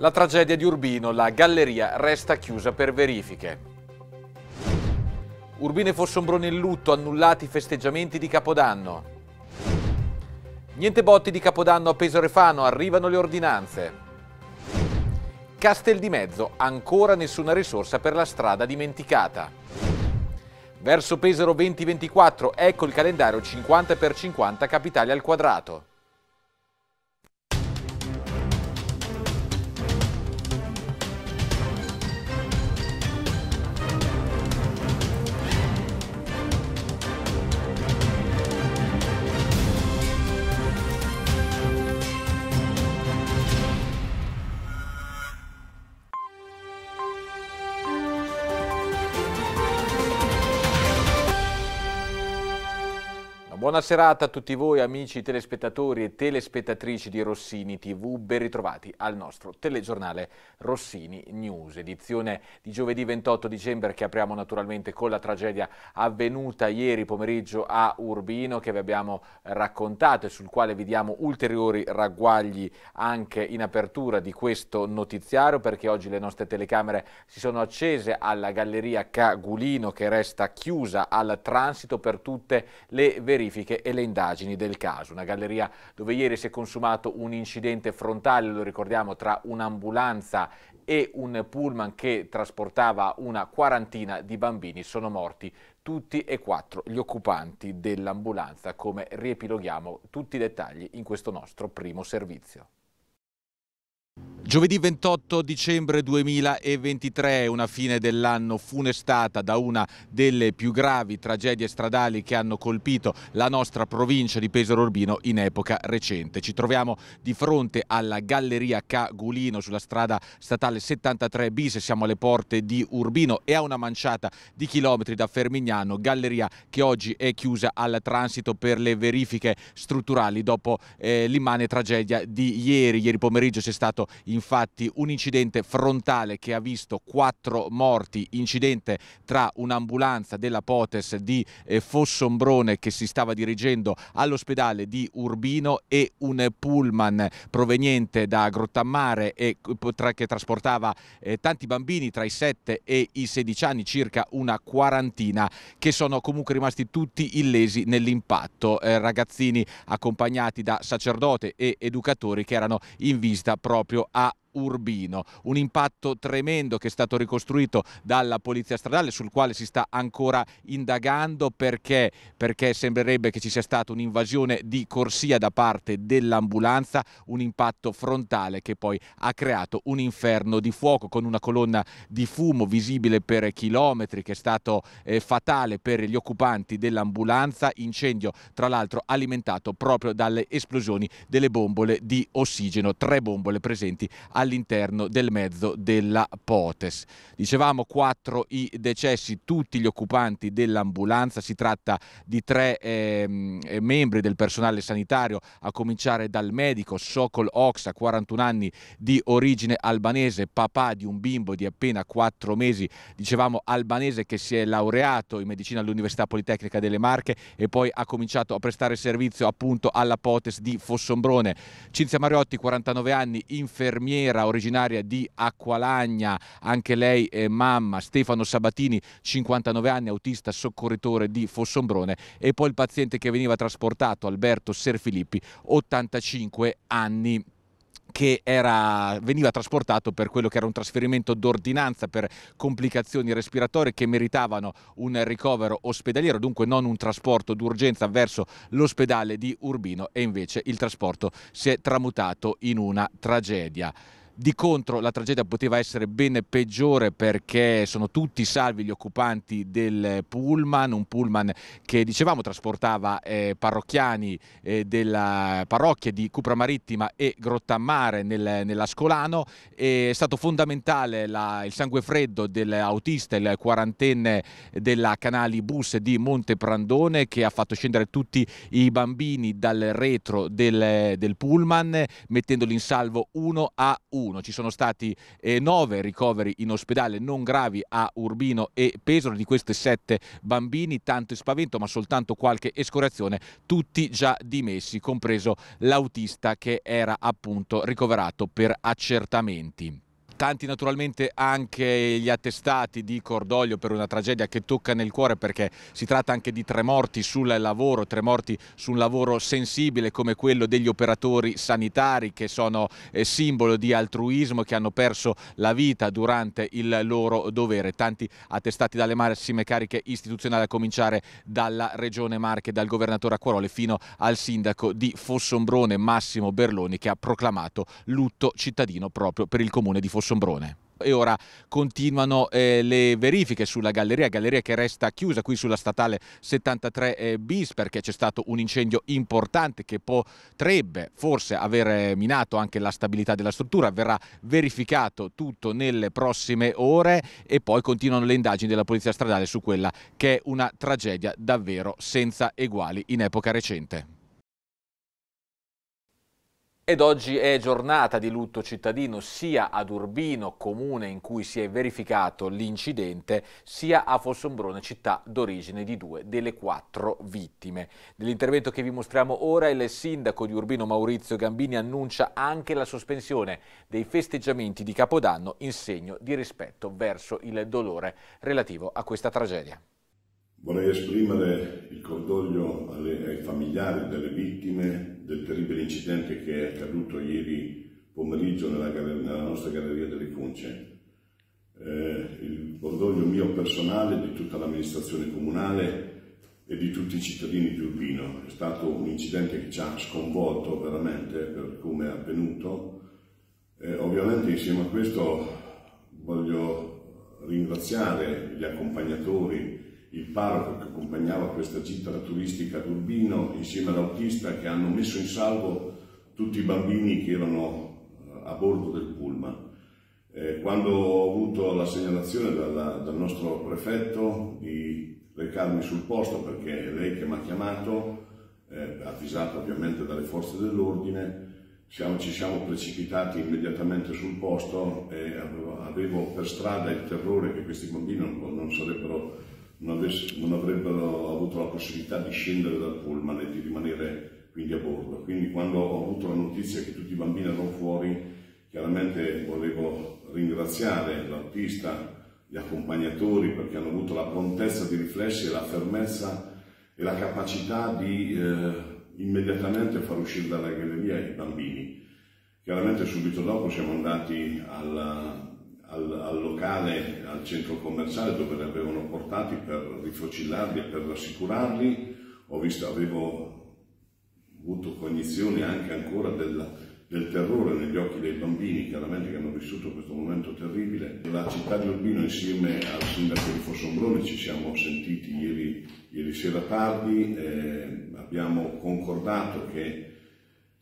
La tragedia di Urbino, la galleria resta chiusa per verifiche. Urbino e Fossombrone in lutto, annullati i festeggiamenti di Capodanno. Niente botti di Capodanno a Pesorefano, arrivano le ordinanze. Castel di Mezzo, ancora nessuna risorsa per la strada dimenticata. Verso Pesaro 2024, ecco il calendario 50x50 capitali al quadrato. Buona serata a tutti voi amici telespettatori e telespettatrici di Rossini TV, ben ritrovati al nostro telegiornale Rossini News, edizione di giovedì 28 dicembre che apriamo naturalmente con la tragedia avvenuta ieri pomeriggio a Urbino che vi abbiamo raccontato e sul quale vi diamo ulteriori ragguagli anche in apertura di questo notiziario perché oggi le nostre telecamere si sono accese alla galleria Cagulino che resta chiusa al transito per tutte le verifiche verifiche e le indagini del caso. Una galleria dove ieri si è consumato un incidente frontale, lo ricordiamo, tra un'ambulanza e un pullman che trasportava una quarantina di bambini. Sono morti tutti e quattro gli occupanti dell'ambulanza, come riepiloghiamo tutti i dettagli in questo nostro primo servizio. Giovedì 28 dicembre 2023, una fine dell'anno funestata da una delle più gravi tragedie stradali che hanno colpito la nostra provincia di Pesaro Urbino in epoca recente. Ci troviamo di fronte alla Galleria Cagulino sulla strada statale 73 bis, siamo alle porte di Urbino e a una manciata di chilometri da Fermignano, galleria che oggi è chiusa al transito per le verifiche strutturali dopo eh, l'immane tragedia di ieri. Ieri pomeriggio c'è stato in infatti un incidente frontale che ha visto quattro morti, incidente tra un'ambulanza della Potes di eh, Fossombrone che si stava dirigendo all'ospedale di Urbino e un pullman proveniente da Grottammare e che trasportava eh, tanti bambini tra i 7 e i 16 anni, circa una quarantina, che sono comunque rimasti tutti illesi nell'impatto. Eh, ragazzini accompagnati da sacerdote e educatori che erano in visita proprio a あ。Urbino, un impatto tremendo che è stato ricostruito dalla Polizia Stradale sul quale si sta ancora indagando perché, perché sembrerebbe che ci sia stata un'invasione di corsia da parte dell'ambulanza, un impatto frontale che poi ha creato un inferno di fuoco con una colonna di fumo visibile per chilometri che è stato eh, fatale per gli occupanti dell'ambulanza, incendio tra l'altro alimentato proprio dalle esplosioni delle bombole di ossigeno, tre bombole presenti a all'interno del mezzo della Potes. Dicevamo quattro i decessi, tutti gli occupanti dell'ambulanza, si tratta di tre ehm, eh, membri del personale sanitario, a cominciare dal medico Sokol Oxa, 41 anni di origine albanese, papà di un bimbo di appena quattro mesi, dicevamo albanese che si è laureato in medicina all'Università Politecnica delle Marche e poi ha cominciato a prestare servizio appunto alla Potes di Fossombrone. Cinzia Mariotti, 49 anni, infermiera straniera originaria di Acqualagna, anche lei è mamma, Stefano Sabatini, 59 anni, autista soccorritore di Fossombrone e poi il paziente che veniva trasportato, Alberto Serfilippi, 85 anni che era, veniva trasportato per quello che era un trasferimento d'ordinanza per complicazioni respiratorie che meritavano un ricovero ospedaliero, dunque non un trasporto d'urgenza verso l'ospedale di Urbino e invece il trasporto si è tramutato in una tragedia. Di contro la tragedia poteva essere ben peggiore perché sono tutti salvi gli occupanti del pullman, un pullman che dicevamo trasportava eh, parrocchiani eh, della parrocchia di Cupra Marittima e Grottammare nel, nell'Ascolano. È stato fondamentale la, il sangue freddo dell'autista, il quarantenne della Canali Bus di Prandone che ha fatto scendere tutti i bambini dal retro del, del pullman mettendoli in salvo uno a uno. 1. Ci sono stati 9 eh, ricoveri in ospedale non gravi a Urbino e Pesaro, di queste 7 bambini, tanto spavento ma soltanto qualche escoriazione, tutti già dimessi, compreso l'autista che era appunto ricoverato per accertamenti tanti naturalmente anche gli attestati di cordoglio per una tragedia che tocca nel cuore perché si tratta anche di tre morti sul lavoro, tre morti su un lavoro sensibile come quello degli operatori sanitari che sono eh, simbolo di altruismo che hanno perso la vita durante il loro dovere. Tanti attestati dalle massime cariche istituzionali a cominciare dalla Regione Marche, dal governatore Acquarole fino al sindaco di Fossombrone Massimo Berloni che ha proclamato lutto cittadino proprio per il comune di Fossombrone. Sombrone e ora continuano eh, le verifiche sulla galleria, galleria che resta chiusa qui sulla statale 73 eh, bis perché c'è stato un incendio importante che potrebbe forse aver eh, minato anche la stabilità della struttura, verrà verificato tutto nelle prossime ore e poi continuano le indagini della polizia stradale su quella che è una tragedia davvero senza eguali in epoca recente. Ed oggi è giornata di lutto cittadino sia ad Urbino, comune in cui si è verificato l'incidente, sia a Fossombrone, città d'origine di due delle quattro vittime. Nell'intervento che vi mostriamo ora, il sindaco di Urbino Maurizio Gambini annuncia anche la sospensione dei festeggiamenti di Capodanno in segno di rispetto verso il dolore relativo a questa tragedia. Vorrei esprimere il cordoglio alle, ai familiari delle vittime del terribile incidente che è accaduto ieri pomeriggio nella, nella nostra Galleria delle Conce. Eh, il cordoglio mio personale, di tutta l'amministrazione comunale e di tutti i cittadini di Urbino. È stato un incidente che ci ha sconvolto veramente per come è avvenuto. Eh, ovviamente insieme a questo voglio ringraziare gli accompagnatori, parroco che accompagnava questa gita turistica ad Urbino insieme all'autista che hanno messo in salvo tutti i bambini che erano eh, a bordo del pullman. Eh, quando ho avuto la segnalazione dalla, dal nostro prefetto di recarmi sul posto perché è lei che mi ha chiamato, eh, avvisata ovviamente dalle forze dell'ordine, ci siamo precipitati immediatamente sul posto e avevo, avevo, per strada il terrore che questi bambini non, non sarebbero non, avrebbero avuto la possibilità di scendere dal pullman e di rimanere quindi a bordo. Quindi quando ho avuto la notizia che tutti i bambini erano fuori, chiaramente volevo ringraziare l'autista, gli accompagnatori perché hanno avuto la prontezza di riflessi e la fermezza e la capacità di eh, immediatamente far uscire dalla galleria i bambini. Chiaramente subito dopo siamo andati alla al, al, locale, al centro commerciale dove li avevano portati per rifocillarli e per rassicurarli, ho visto, avevo avuto cognizione anche ancora della, del terrore negli occhi dei bambini, chiaramente che hanno vissuto questo momento terribile. La città di Urbino insieme al sindaco di Fossombrone ci siamo sentiti ieri, ieri sera tardi, eh, abbiamo concordato che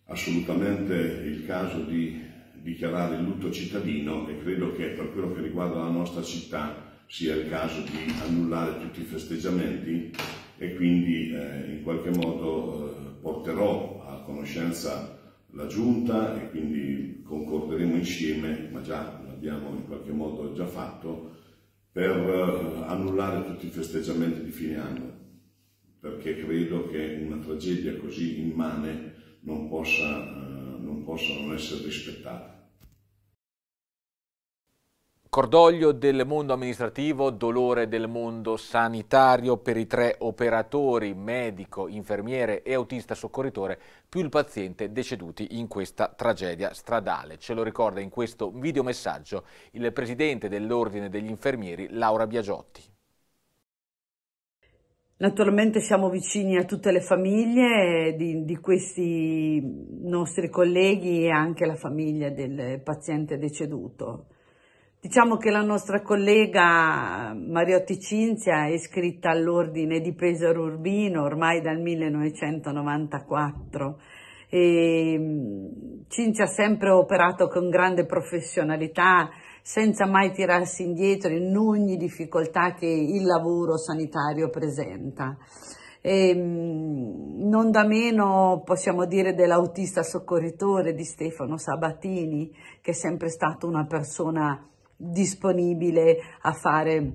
assolutamente il caso di dichiarare il lutto cittadino e credo che per quello che riguarda la nostra città sia il caso di annullare tutti i festeggiamenti e quindi eh, in qualche modo eh, porterò a conoscenza la Giunta e quindi concorderemo insieme, ma già l'abbiamo in qualche modo già fatto, per eh, annullare tutti i festeggiamenti di fine anno, perché credo che una tragedia così immane non possa eh, non, possa non essere rispettata. Cordoglio del mondo amministrativo, dolore del mondo sanitario per i tre operatori, medico, infermiere e autista soccorritore, più il paziente deceduti in questa tragedia stradale. Ce lo ricorda in questo videomessaggio il presidente dell'Ordine degli Infermieri, Laura Biagiotti. Naturalmente siamo vicini a tutte le famiglie di, di, questi nostri colleghi e anche alla famiglia del paziente deceduto. Diciamo che la nostra collega Mariotti Cinzia è iscritta all'ordine di Pesaro Urbino ormai dal 1994 e Cinzia ha sempre operato con grande professionalità senza mai tirarsi indietro in ogni difficoltà che il lavoro sanitario presenta. E, non da meno possiamo dire dell'autista soccorritore di Stefano Sabatini, che è sempre stata una persona disponibile a fare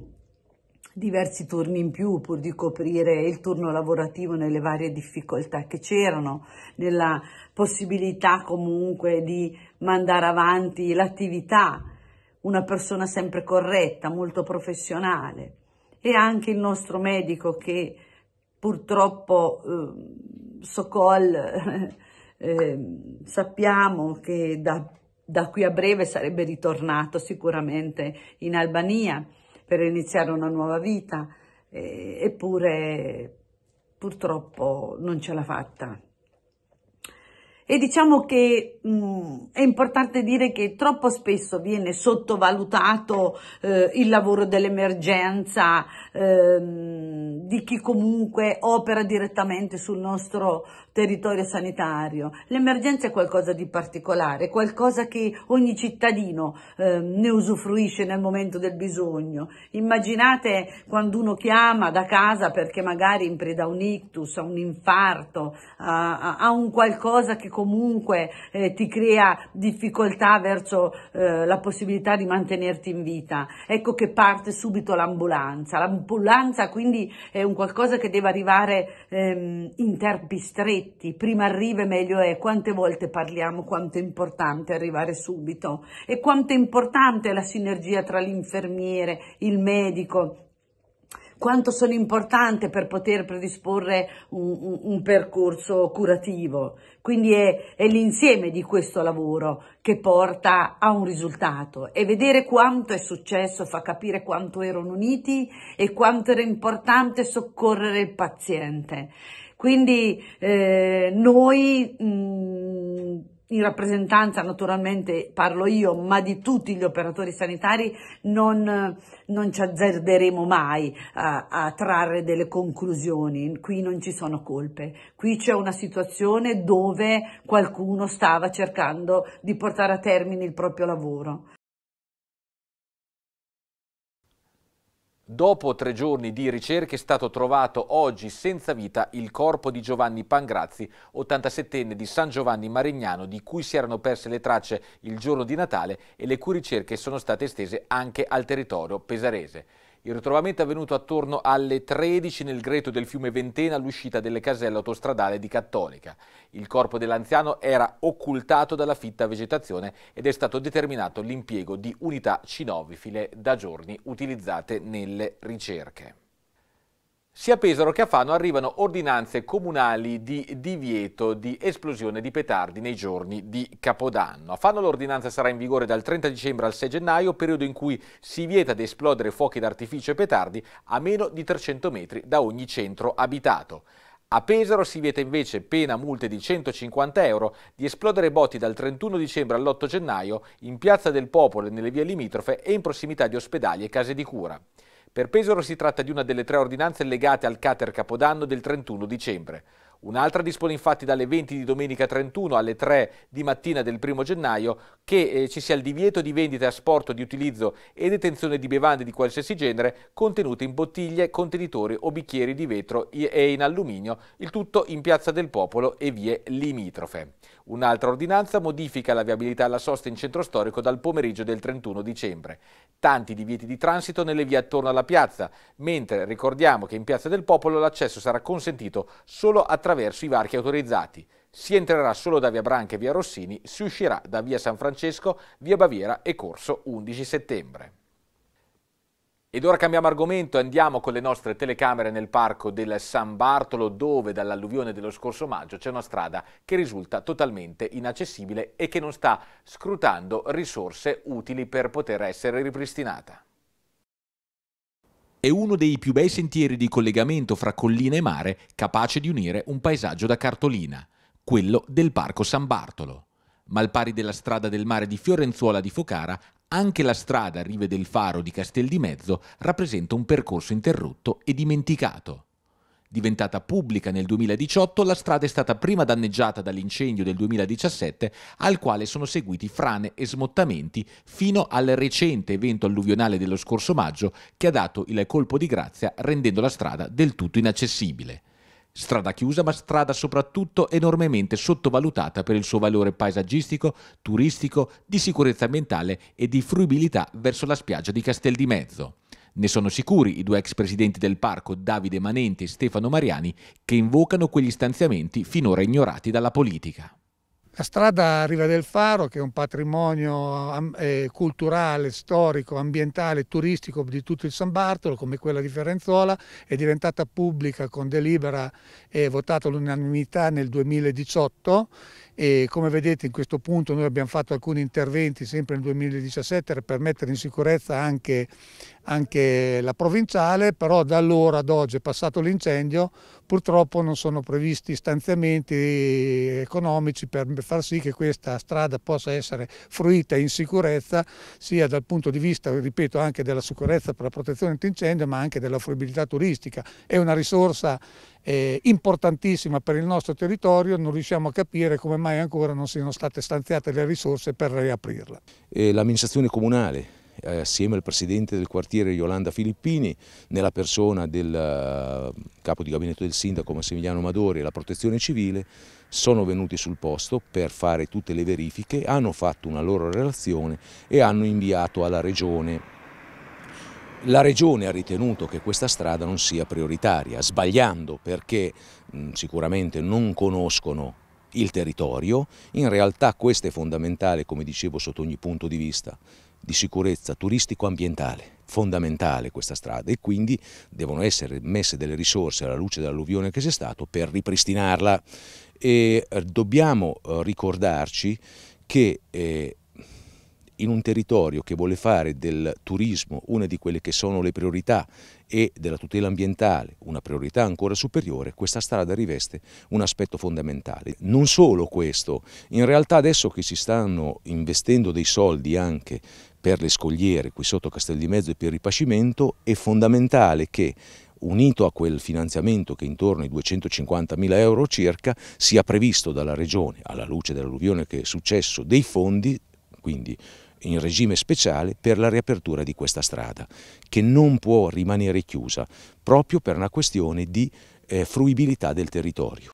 diversi turni in più pur di coprire il turno lavorativo nelle varie difficoltà che c'erano, nella possibilità comunque di mandare avanti l'attività, una persona sempre corretta, molto professionale e anche il nostro medico che purtroppo eh, Socol eh, sappiamo che da da qui a breve sarebbe ritornato sicuramente in Albania per iniziare una nuova vita, eh, eppure purtroppo non ce l'ha fatta. E diciamo che mh, mm, è importante dire che troppo spesso viene sottovalutato eh, il lavoro dell'emergenza eh, di chi comunque opera direttamente sul nostro territorio sanitario. L'emergenza è qualcosa di particolare, qualcosa che ogni cittadino eh, ne usufruisce nel momento del bisogno. Immaginate quando uno chiama da casa perché magari in preda a un ictus, a un infarto, a, a un qualcosa che comunque eh, ti crea difficoltà verso eh, la possibilità di mantenerti in vita. Ecco che parte subito l'ambulanza. L'ambulanza quindi è un qualcosa che deve arrivare ehm, stretti detti, prima arriva meglio è, quante volte parliamo quanto è importante arrivare subito e quanto è importante la sinergia tra l'infermiere, il medico, quanto sono importante per poter predisporre un, un, un percorso curativo. Quindi è, è l'insieme di questo lavoro che porta a un risultato e vedere quanto è successo fa capire quanto erano uniti e quanto era importante soccorrere il paziente. Quindi eh, noi mh, mm, in rappresentanza naturalmente parlo io, ma di tutti gli operatori sanitari non, non ci azzarderemo mai a, a, trarre delle conclusioni, qui non ci sono colpe, qui c'è una situazione dove qualcuno stava cercando di portare a termine il proprio lavoro. Dopo tre giorni di ricerche è stato trovato oggi senza vita il corpo di Giovanni Pangrazzi, 87enne di San Giovanni Marignano, di cui si erano perse le tracce il giorno di Natale e le cui ricerche sono state estese anche al territorio pesarese. Il ritrovamento è avvenuto attorno alle 13 nel greto del fiume Ventena all'uscita delle caselle autostradale di Cattolica. Il corpo dell'anziano era occultato dalla fitta vegetazione ed è stato determinato l'impiego di unità cinovifile da giorni utilizzate nelle ricerche. Sia a Pesaro che a Fano arrivano ordinanze comunali di divieto di esplosione di petardi nei giorni di Capodanno. A Fano l'ordinanza sarà in vigore dal 30 dicembre al 6 gennaio, periodo in cui si vieta di esplodere fuochi d'artificio e petardi a meno di 300 metri da ogni centro abitato. A Pesaro si vieta invece pena multe di 150 euro di esplodere botti dal 31 dicembre all'8 gennaio in Piazza del Popolo e nelle vie limitrofe e in prossimità di ospedali e case di cura. Per Pesaro si tratta di una delle tre ordinanze legate al Cater Capodanno del 31 dicembre. Un'altra dispone infatti dalle 20 di domenica 31 alle 3 di mattina del 1 gennaio che eh, ci sia il divieto di vendita, asporto, di utilizzo e detenzione di bevande di qualsiasi genere contenute in bottiglie, contenitori o bicchieri di vetro e in alluminio, il tutto in Piazza del Popolo e vie limitrofe. Un'altra ordinanza modifica la viabilità alla sosta in centro storico dal pomeriggio del 31 dicembre. Tanti divieti di transito nelle vie attorno alla piazza, mentre ricordiamo che in Piazza del Popolo l'accesso sarà consentito solo attraverso attraverso i varchi autorizzati. Si entrerà solo da via Branca e via Rossini, si uscirà da via San Francesco, via Baviera e corso 11 settembre. Ed ora cambiamo argomento e andiamo con le nostre telecamere nel parco del San Bartolo dove dall'alluvione dello scorso maggio c'è una strada che risulta totalmente inaccessibile e che non sta scrutando risorse utili per poter essere ripristinata è uno dei più bei sentieri di collegamento fra collina e mare capace di unire un paesaggio da cartolina, quello del Parco San Bartolo. Ma al pari della strada del mare di Fiorenzuola di Focara, anche la strada a rive del faro di Castel di Mezzo rappresenta un percorso interrotto e dimenticato. Diventata pubblica nel 2018, la strada è stata prima danneggiata dall'incendio del 2017, al quale sono seguiti frane e smottamenti fino al recente evento alluvionale dello scorso maggio che ha dato il colpo di grazia rendendo la strada del tutto inaccessibile. Strada chiusa ma strada soprattutto enormemente sottovalutata per il suo valore paesaggistico, turistico, di sicurezza ambientale e di fruibilità verso la spiaggia di Castel di Mezzo. Ne sono sicuri i due ex presidenti del parco, Davide Manente e Stefano Mariani, che invocano quegli stanziamenti finora ignorati dalla politica. La strada Riva del Faro, che è un patrimonio eh, culturale, storico, ambientale, turistico di tutto il San Bartolo, come quella di Ferenzola, è diventata pubblica con delibera eh, votata all'unanimità nel 2018 e come vedete in questo punto noi abbiamo fatto alcuni interventi sempre nel 2017 per mettere in sicurezza anche, anche la provinciale, però da allora ad oggi è passato l'incendio, purtroppo non sono previsti stanziamenti economici per far sì che questa strada possa essere fruita in sicurezza sia dal punto di vista, ripeto, anche della sicurezza per la protezione antincendio ma anche della fruibilità turistica. È una risorsa eh, importantissima per il nostro territorio, non riusciamo a capire come mai ancora non siano state stanziate le risorse per riaprirla. L'amministrazione comunale eh, assieme al presidente del quartiere Yolanda Filippini, nella persona del eh, capo di gabinetto del sindaco Massimiliano Madori e la protezione civile, sono venuti sul posto per fare tutte le verifiche, hanno fatto una loro relazione e hanno inviato alla regione la Regione ha ritenuto che questa strada non sia prioritaria, sbagliando perché mh, sicuramente non conoscono il territorio, in realtà questo è fondamentale, come dicevo, sotto ogni punto di vista, di sicurezza turistico-ambientale, fondamentale questa strada e quindi devono essere messe delle risorse alla luce dell'alluvione che c'è stato per ripristinarla e eh, dobbiamo eh, ricordarci che eh, in un territorio che vuole fare del turismo una di quelle che sono le priorità e della tutela ambientale una priorità ancora superiore, questa strada riveste un aspetto fondamentale. Non solo questo, in realtà adesso che si stanno investendo dei soldi anche per le scogliere qui sotto Castel di Mezzo e per il ripascimento, è fondamentale che unito a quel finanziamento che intorno ai 250 mila euro circa sia previsto dalla Regione, alla luce dell'alluvione che è successo, dei fondi, quindi in regime speciale per la riapertura di questa strada, che non può rimanere chiusa proprio per una questione di eh, fruibilità del territorio.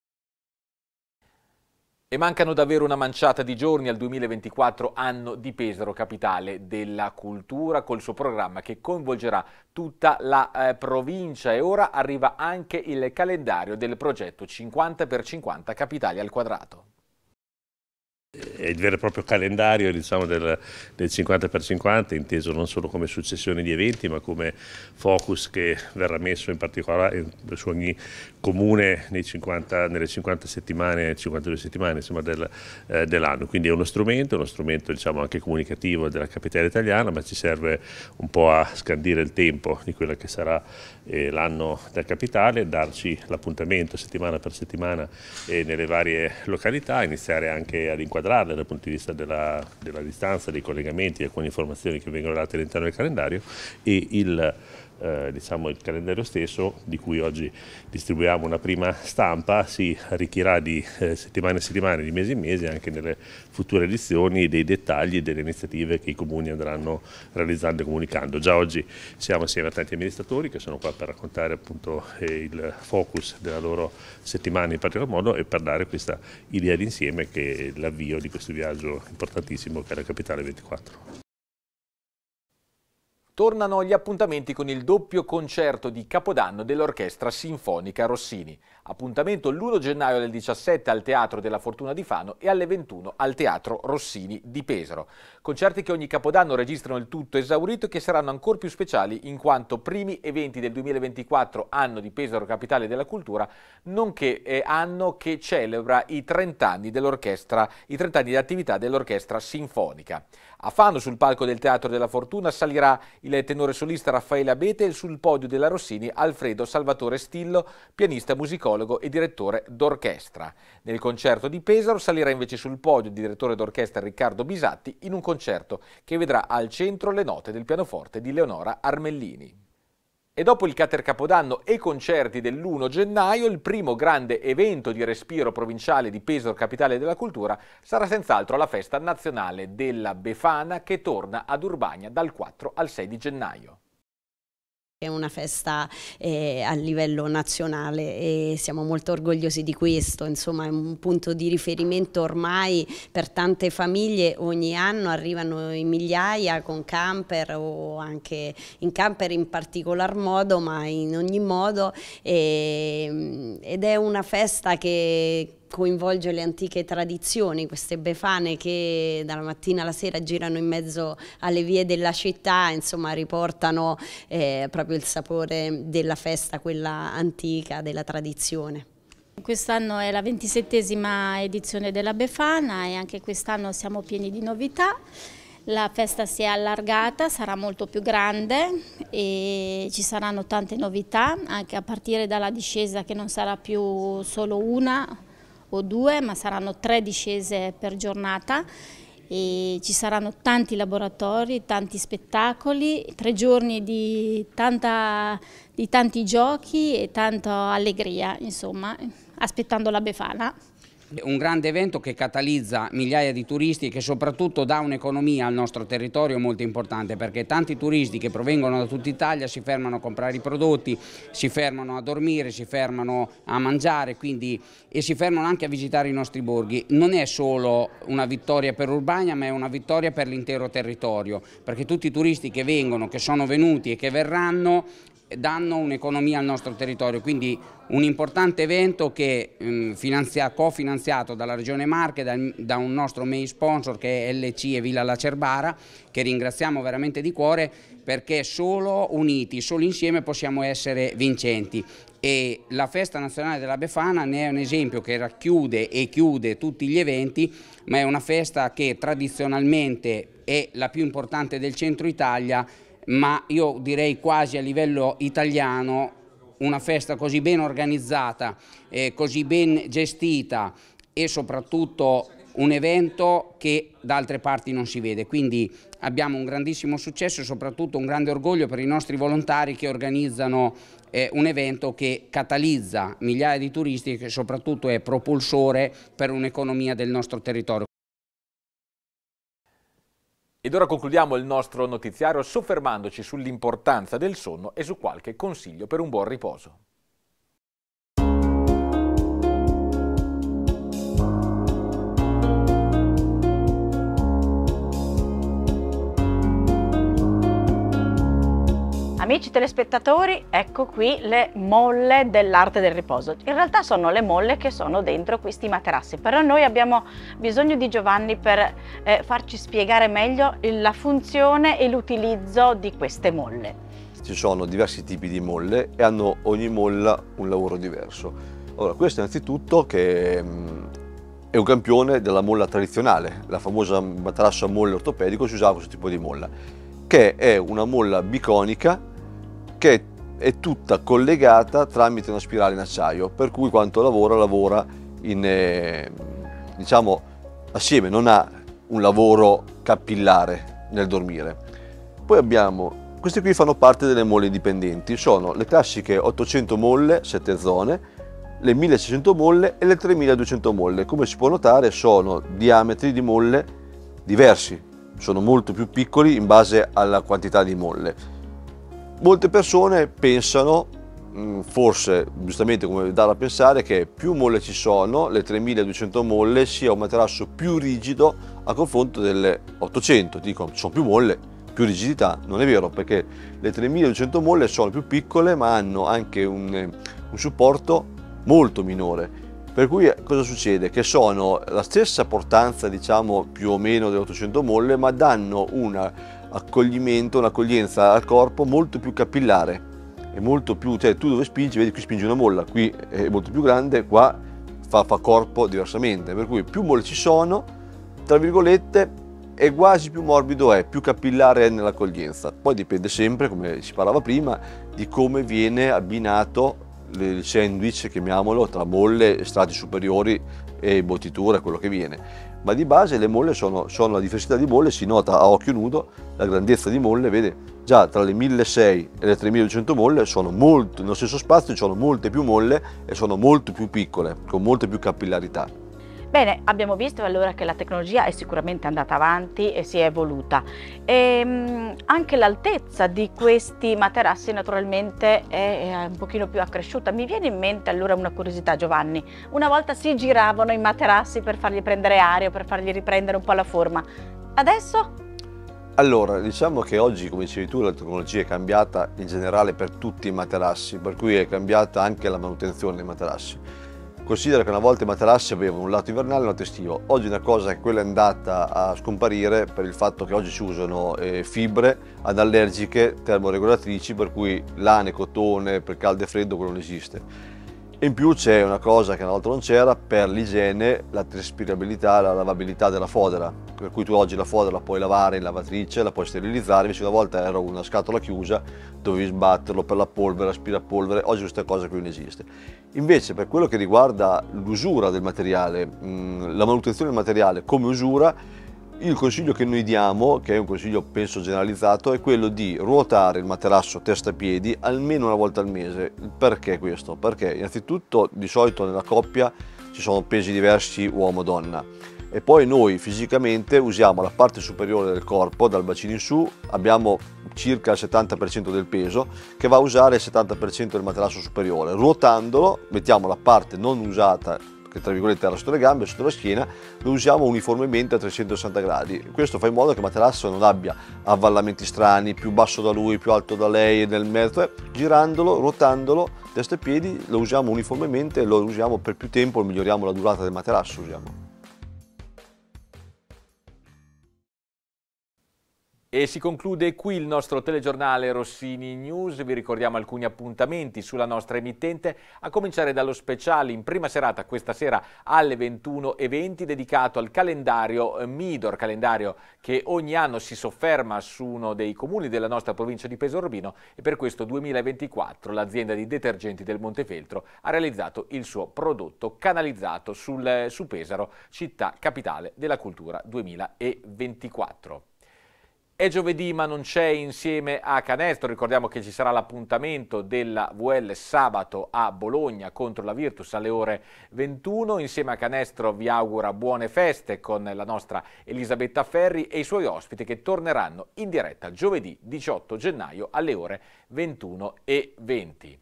E mancano davvero una manciata di giorni al 2024, anno di Pesaro, capitale della cultura, col suo programma che coinvolgerà tutta la eh, provincia e ora arriva anche il calendario del progetto 50x50 Capitali al quadrato. È il vero e proprio calendario diciamo, del, del, 50 per 50 inteso non solo come successione di eventi, ma come focus che verrà messo in particolare eh, su ogni comune 50, nelle 50 settimane, 52 settimane del, eh, dell'anno. Quindi è uno strumento, uno strumento diciamo, anche comunicativo della capitale italiana, ma ci serve un po' a scandire il tempo di quello che sarà eh, l'anno della capitale, darci l'appuntamento settimana per settimana eh, nelle varie località, iniziare anche ad inquadrare inquadrarle dal punto di vista della, della distanza, dei collegamenti, di alcune informazioni che vengono date all'interno del calendario e il eh, diciamo il calendario stesso, di cui oggi distribuiamo una prima stampa, si arricchirà di eh, settimane e settimane, di mese in mese, anche nelle future edizioni, dei dettagli e delle iniziative che i comuni andranno realizzando e comunicando. Già oggi siamo insieme a tanti amministratori che sono qua per raccontare appunto eh, il focus della loro settimana in particolar modo e per dare questa idea d'insieme che è l'avvio di questo viaggio importantissimo che è la Capitale 24 tornano gli appuntamenti con il doppio concerto di Capodanno dell'Orchestra Sinfonica Rossini. Appuntamento l'1 gennaio del 17 al Teatro della Fortuna di Fano e alle 21 al Teatro Rossini di Pesaro. Concerti che ogni Capodanno registrano il tutto esaurito e che saranno ancora più speciali in quanto primi eventi del 2024, anno di Pesaro Capitale della Cultura, nonché eh, anno che celebra i 30 anni, i 30 anni di attività dell'Orchestra Sinfonica. A Fano, sul palco del Teatro della Fortuna, salirà il il tenore solista Raffaele Abete e sul podio della Rossini Alfredo Salvatore Stillo, pianista, musicologo e direttore d'orchestra. Nel concerto di Pesaro salirà invece sul podio il direttore d'orchestra Riccardo Bisatti in un concerto che vedrà al centro le note del pianoforte di Leonora Armellini. E dopo il Cater Capodanno e i concerti dell'1 gennaio, il primo grande evento di respiro provinciale di Pesaro capitale della cultura, sarà senz'altro la festa nazionale della Befana che torna ad Urbania dal 4 al 6 di gennaio. È una festa eh, a livello nazionale e siamo molto orgogliosi di questo, insomma è un punto di riferimento ormai per tante famiglie, ogni anno arrivano in migliaia con camper o anche in camper in particolar modo, ma in ogni modo e, mm, ed è una festa che coinvolge le antiche tradizioni, queste befane che dalla mattina alla sera girano in mezzo alle vie della città, insomma riportano eh, proprio il sapore della festa, quella antica, della tradizione. Quest'anno è la ventisettesima edizione della Befana e anche quest'anno siamo pieni di novità. La festa si è allargata, sarà molto più grande e ci saranno tante novità, anche a partire dalla discesa che non sarà più solo una o due, ma saranno tre discese per giornata e ci saranno tanti laboratori, tanti spettacoli, tre giorni di, tanta, di tanti giochi e tanta allegria, insomma, aspettando la Befana un grande evento che catalizza migliaia di turisti e che soprattutto dà un'economia al nostro territorio molto importante perché tanti turisti che provengono da tutta Italia si fermano a comprare i prodotti, si fermano a dormire, si fermano a mangiare quindi, e si fermano anche a visitare i nostri borghi. Non è solo una vittoria per Urbania ma è una vittoria per l'intero territorio perché tutti i turisti che vengono, che sono venuti e che verranno danno un'economia al nostro territorio, quindi un importante evento che mm, finanzia, cofinanziato dalla Regione Marche, da, da, un nostro main sponsor che è LC e Villa Lacerbara, che ringraziamo veramente di cuore perché solo uniti, solo insieme possiamo essere vincenti e la Festa Nazionale della Befana ne è un esempio che racchiude e chiude tutti gli eventi, ma è una festa che tradizionalmente è la più importante del centro Italia ma io direi quasi a livello italiano una festa così ben organizzata, eh, così ben gestita e soprattutto un evento che da altre parti non si vede. Quindi abbiamo un grandissimo successo e soprattutto un grande orgoglio per i nostri volontari che organizzano eh, un evento che catalizza migliaia di turisti e che soprattutto è propulsore per un'economia del nostro territorio. Ed ora concludiamo il nostro notiziario soffermandoci sull'importanza del sonno e su qualche consiglio per un buon riposo. Amici telespettatori, ecco qui le molle dell'arte del riposo. In realtà sono le molle che sono dentro questi materassi, però noi abbiamo bisogno di Giovanni per eh, farci spiegare meglio la funzione e l'utilizzo di queste molle. Ci sono diversi tipi di molle e hanno ogni molla un lavoro diverso. Allora, questo innanzitutto che mm, è un campione della molla tradizionale, la famosa materassa molle ortopedico si usava questo tipo di molla che è una molla biconica che è tutta collegata tramite una spirale in acciaio, per cui quanto lavora lavora in, eh, diciamo, assieme, non ha un lavoro capillare nel dormire. Poi abbiamo, queste qui fanno parte delle molle indipendenti, sono le classiche 800 molle, 7 zone, le 1600 molle e le 3200 molle. Come si può notare sono diametri di molle diversi, sono molto più piccoli in base alla quantità di molle Molte persone pensano, mm, forse giustamente come dare a pensare, che più molle ci sono, le 3200 molle, sia un materasso più rigido a confronto delle 800. Dicono, ci sono più molle, più rigidità. Non è vero, perché le 3200 molle sono più piccole, ma hanno anche un, eh, un supporto molto minore. Per cui eh, cosa succede? Che sono la stessa portanza, diciamo più o meno delle 800 molle, ma danno una accoglimento, un'accoglienza al corpo molto più capillare e molto più, cioè tu dove spingi, vedi qui spingi una molla, qui è molto più grande, qua fa, fa corpo diversamente, per cui più molle ci sono, tra virgolette, è quasi più morbido è, più capillare è nell'accoglienza. Poi dipende sempre, come si parlava prima, di come viene abbinato il sandwich, chiamiamolo, tra molle, strati superiori e bottitura, quello che viene. Ma di base le molle sono, sono la diversità di molle, si nota a occhio nudo la grandezza di molle, vede già tra le 1600 e le 3200 molle sono molto, nello stesso spazio ci sono molte più molle e sono molto più piccole, con molte più capillarità. Bene, abbiamo visto allora che la tecnologia è sicuramente andata avanti e si è evoluta. E, ehm, anche l'altezza di questi materassi naturalmente è, un pochino più accresciuta. Mi viene in mente allora una curiosità Giovanni, una volta si giravano i materassi per fargli prendere aria, per fargli riprendere un po' la forma, adesso? Allora, diciamo che oggi, come dicevi tu, la tecnologia è cambiata in generale per tutti i materassi, per cui è cambiata anche la manutenzione dei materassi. Considera che una volta i materassi avevano un lato invernale e un lato estivo. Oggi è una cosa che quella è andata a scomparire per il fatto che oggi si usano eh, fibre allergiche termoregolatrici per cui lane, cotone, per caldo e freddo quello non esiste in più c'è una cosa che una volta non c'era per l'igiene, la traspirabilità, la lavabilità della fodera, per cui tu oggi la fodera la puoi lavare in lavatrice, la puoi sterilizzare, invece una volta era una scatola chiusa, dovevi sbatterlo per la polvere, aspirapolvere, oggi questa cosa qui non esiste. Invece per quello che riguarda l'usura del materiale, mm, la manutenzione del materiale come usura, il consiglio che noi diamo, che è un consiglio penso generalizzato, è quello di ruotare il materasso testa-piedi almeno una volta al mese. Perché questo? Perché innanzitutto di solito nella coppia ci sono pesi diversi uomo-donna e poi noi fisicamente usiamo la parte superiore del corpo, dal bacino in su, abbiamo circa il 70% del peso che va a usare il 70% del materasso superiore. Ruotandolo mettiamo la parte non usata che tra virgolette era sotto le gambe e sotto la schiena, lo usiamo uniformemente a 360 gradi. Questo fa in modo che il materasso non abbia avvallamenti strani, più basso da lui, più alto da lei, nel mezzo, eh, girandolo, ruotandolo, testa e piedi, lo usiamo uniformemente, lo usiamo per più tempo, miglioriamo la durata del materasso, usiamo. E si conclude qui il nostro telegiornale Rossini News. Vi ricordiamo alcuni appuntamenti sulla nostra emittente, a cominciare dallo speciale in prima serata, questa sera alle 21.20, dedicato al calendario eh, Midor, calendario che ogni anno si sofferma su uno dei comuni della nostra provincia di Pesorbino e per questo 2024 l'azienda di detergenti del Montefeltro ha realizzato il suo prodotto canalizzato sul, eh, su Pesaro, città capitale della cultura 2024. È giovedì ma non c'è insieme a Canestro, ricordiamo che ci sarà l'appuntamento della VL sabato a Bologna contro la Virtus alle ore 21. Insieme a Canestro vi augura buone feste con la nostra Elisabetta Ferri e i suoi ospiti che torneranno in diretta giovedì 18 gennaio alle ore 21 e 20.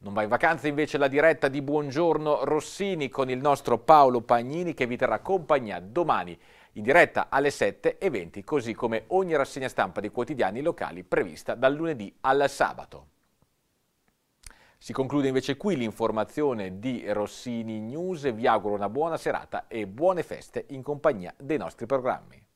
Non va in vacanza invece la diretta di Buongiorno Rossini con il nostro Paolo Pagnini che vi terrà compagnia domani in diretta alle 7.20, così come ogni rassegna stampa dei quotidiani locali prevista dal lunedì al sabato. Si conclude invece qui l'informazione di Rossini News, vi auguro una buona serata e buone feste in compagnia dei nostri programmi.